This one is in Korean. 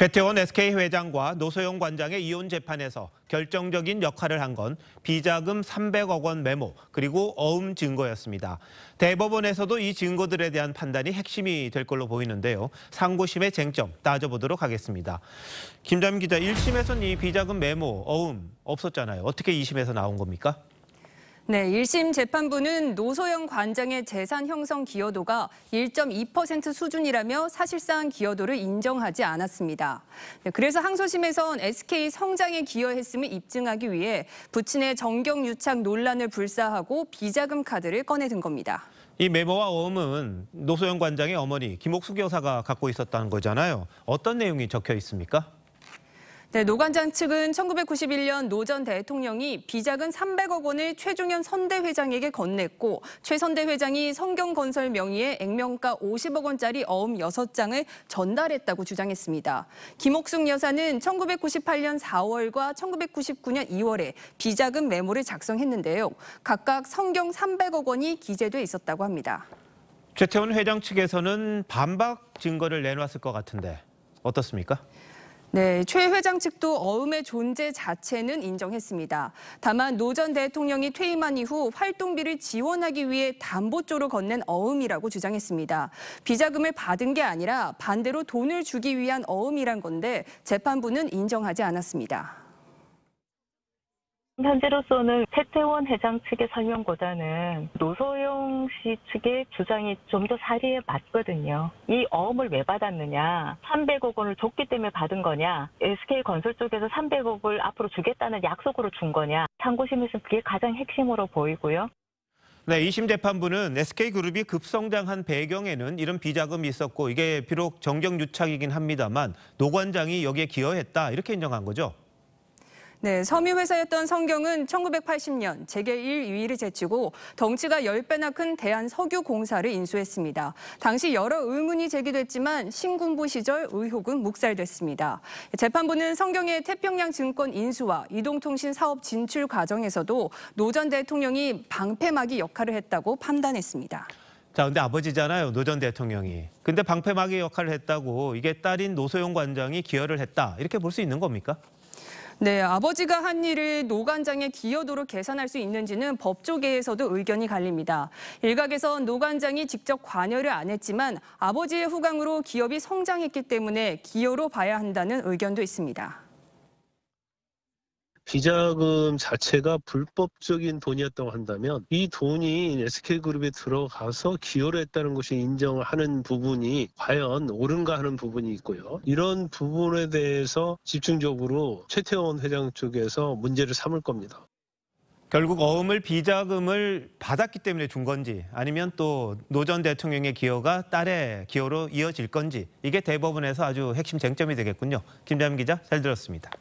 최태원 SK 회장과 노소영 관장의 이혼 재판에서 결정적인 역할을 한 건 비자금 300억 원 메모 그리고 어음 증거였습니다. 대법원에서도 이 증거들에 대한 판단이 핵심이 될 걸로 보이는데요. 상고심의 쟁점 따져보도록 하겠습니다. 김잠 기자, 1심에선 이 비자금 메모, 어음 없었잖아요. 어떻게 2심에서 나온 겁니까? 네, 1심 재판부는 노소영 관장의 재산 형성 기여도가 1.2% 수준이라며 사실상 기여도를 인정하지 않았습니다. 네, 그래서 항소심에선 SK 성장에 기여했음을 입증하기 위해 부친의 정경유착 논란을 불사하고 비자금 카드를 꺼내든 겁니다. 이 메모와 어음은 노소영 관장의 어머니 김옥숙 여사가 갖고 있었다는 거잖아요. 어떤 내용이 적혀 있습니까? 네, 노관장 측은 1991년 노 전 대통령이 비자금 300억 원을 최종현 선대 회장에게 건넸고 최 선대 회장이 성경건설 명의의 액면가 50억 원짜리 어음 6장을 전달했다고 주장했습니다. 김옥숙 여사는 1998년 4월과 1999년 2월에 비자금 메모를 작성했는데요. 각각 성경 300억 원이 기재돼 있었다고 합니다. 최태원 회장 측에서는 반박 증거를 내놓았을것 같은데 어떻습니까? 네, 최 회장 측도 어음의 존재 자체는 인정했습니다. 다만 노 전 대통령이 퇴임한 이후 활동비를 지원하기 위해 담보조로 건넨 어음이라고 주장했습니다. 비자금을 받은 게 아니라 반대로 돈을 주기 위한 어음이란 건데 재판부는 인정하지 않았습니다. 현재로서는 태태원 회장 측의 설명보다는 노소영 씨 측의 주장이 좀 더 사리에 맞거든요. 이 어음을 왜 받았느냐, 300억 원을 줬기 때문에 받은 거냐, SK 건설 쪽에서 300억을 앞으로 주겠다는 약속으로 준 거냐, 참고심에서 그게 가장 핵심으로 보이고요. 네, 이심 재판부는 SK그룹이 급성장한 배경에는 이런 비자금이 있었고 이게 비록 정경유착이긴 합니다만 노관장이 여기에 기여했다 이렇게 인정한 거죠. 네, 섬유회사였던 성경은 1980년 재계1 위를 제치고 덩치가 10배나 큰 대한석유공사를 인수했습니다. 당시 여러 의문이 제기됐지만 신군부 시절 의혹은 묵살됐습니다. 재판부는 성경의 태평양 증권 인수와 이동통신 사업 진출 과정에서도 노전 대통령이 방패막이 역할을 했다고 판단했습니다. 자, 근데 아버지잖아요, 노전 대통령이. 근데 방패막이 역할을 했다고 이게 딸인 노소영 관장이 기여를 했다. 이렇게 볼 수 있는 겁니까? 네, 아버지가 한 일을 노관장의 기여도로 계산할 수 있는지는 법조계에서도 의견이 갈립니다. 일각에선 노관장이 직접 관여를 안 했지만 아버지의 후광으로 기업이 성장했기 때문에 기여로 봐야 한다는 의견도 있습니다. 비자금 자체가 불법적인 돈이었다고 한다면 이 돈이 SK그룹에 들어가서 기여를 했다는 것이 인정하는 부분이 과연 옳은가 하는 부분이 있고요. 이런 부분에 대해서 집중적으로 최태원 회장 쪽에서 문제를 삼을 겁니다. 결국 어음을 비자금을 받았기 때문에 준 건지 아니면 또 노전 대통령의 기여가 딸의 기여로 이어질 건지 이게 대법원에서 아주 핵심 쟁점이 되겠군요. 김재민 기자 잘 들었습니다.